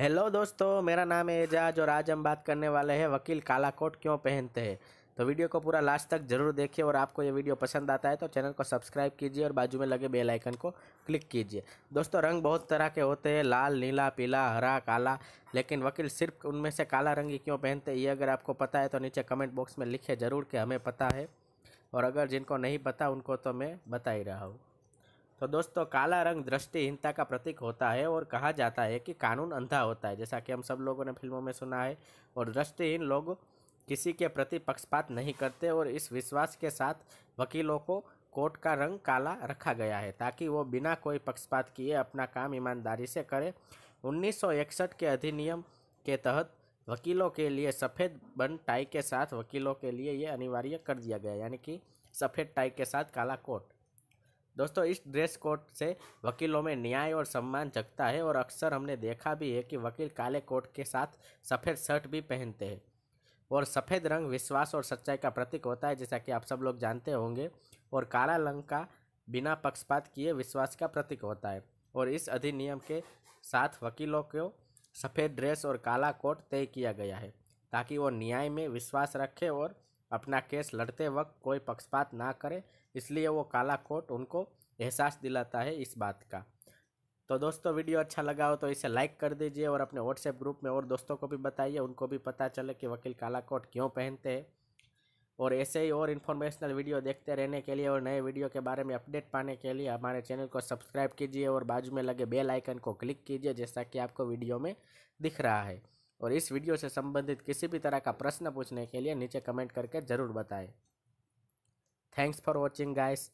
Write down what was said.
hello दोस्तों मेरा नाम है एजाज और आज हम बात करने वाले हैं वकील काला कोट क्यों पहनते हैं तो वीडियो को पूरा लास्ट तक जरूर देखिए और आपको ये वीडियो पसंद आता है तो चैनल को सब्सक्राइब कीजिए और बाजू में लगे बेल आइकन को क्लिक कीजिए दोस्तों रंग बहुत तरह के होते हैं लाल नीला पीला हरा काला लेकिन वकील सिर्फ उनमें से काला रंग ही क्यों पहनते हैं ये अगर आपको पता है तो नीचे कमेंट बॉक्स में लिखे ज़रूर कि हमें पता है और अगर जिनको नहीं पता उनको तो मैं बता ही रहा हूँ तो दोस्तों काला रंग दृष्टिहीनता का प्रतीक होता है और कहा जाता है कि कानून अंधा होता है जैसा कि हम सब लोगों ने फिल्मों में सुना है और दृष्टिहीन लोग किसी के प्रति पक्षपात नहीं करते और इस विश्वास के साथ वकीलों को कोर्ट का रंग काला रखा गया है ताकि वो बिना कोई पक्षपात किए अपना काम ईमानदारी से करें उन्नीस के अधिनियम के तहत वकीलों के लिए सफ़ेद बन टाई के साथ वकीलों के लिए ये अनिवार्य कर दिया गया यानी कि सफ़ेद टाई के साथ काला कोट दोस्तों इस ड्रेस कोड से वकीलों में न्याय और सम्मान जगता है और अक्सर हमने देखा भी है कि वकील काले कोट के साथ सफ़ेद शर्ट भी पहनते हैं और सफ़ेद रंग विश्वास और सच्चाई का प्रतीक होता है जैसा कि आप सब लोग जानते होंगे और काला रंग का बिना पक्षपात किए विश्वास का प्रतीक होता है और इस अधिनियम के साथ वकीलों को सफ़ेद ड्रेस और काला कोट तय किया गया है ताकि वो न्याय में विश्वास रखें और अपना केस लड़ते वक्त कोई पक्षपात ना करे इसलिए वो काला कोट उनको एहसास दिलाता है इस बात का तो दोस्तों वीडियो अच्छा लगा हो तो इसे लाइक कर दीजिए और अपने व्हाट्सएप ग्रुप में और दोस्तों को भी बताइए उनको भी पता चले कि वकील काला कोट क्यों पहनते हैं और ऐसे ही और इन्फॉर्मेशनल वीडियो देखते रहने के लिए और नए वीडियो के बारे में अपडेट पाने के लिए हमारे चैनल को सब्सक्राइब कीजिए और बाजू में लगे बेल आइकन को क्लिक कीजिए जैसा कि आपको वीडियो में दिख रहा है और इस वीडियो से संबंधित किसी भी तरह का प्रश्न पूछने के लिए नीचे कमेंट करके ज़रूर बताएं थैंक्स फॉर वॉचिंग गाइस